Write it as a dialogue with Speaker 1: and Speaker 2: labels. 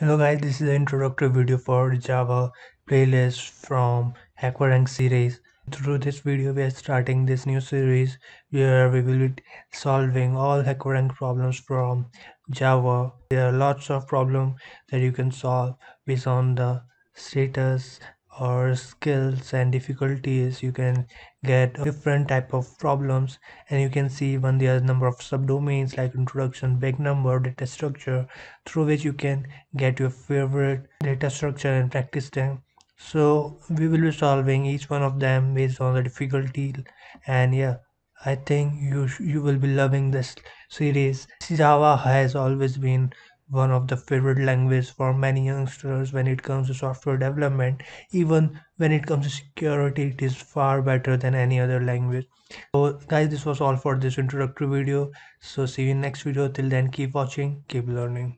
Speaker 1: Hello guys, this is the introductory video for Java playlist from HackerRank series. Through this video, we are starting this new series where we will be solving all HackerRank problems from Java. There are lots of problems that you can solve based on the status or skills and difficulties you can get different type of problems and you can see one there are number of subdomains like introduction big number data structure through which you can get your favorite data structure and practice them so we will be solving each one of them based on the difficulty and yeah i think you you will be loving this series java has always been one of the favorite languages for many youngsters when it comes to software development even when it comes to security it is far better than any other language so guys this was all for this introductory video so see you in next video till then keep watching keep learning